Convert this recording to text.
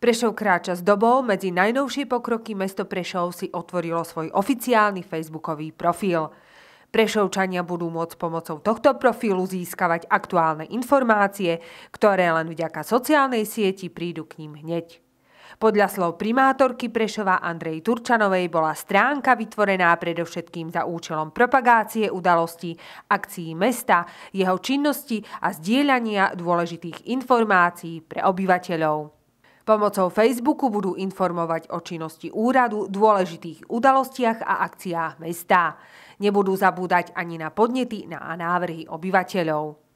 Prešov kráča s dobou, medzi najnovšie pokroky mesto Prešov si otvorilo svoj oficiálny facebookový profil. Prešovčania budú môcť pomocou tohto profilu získavať aktuálne informácie, ktoré len vďaka sociálnej sieti prídu k ním hneď. Podľa slov primátorky Prešova Andrej Turčanovej bola stránka vytvorená predovšetkým za účelom propagácie udalostí, akcií mesta, jeho činnosti a zdieľania dôležitých informácií pre obyvateľov. Pomocou Facebooku budú informovať o činnosti úradu, dôležitých udalostiach a akciách mesta. Nebudú zabúdať ani na podnety a návrhy obyvateľov.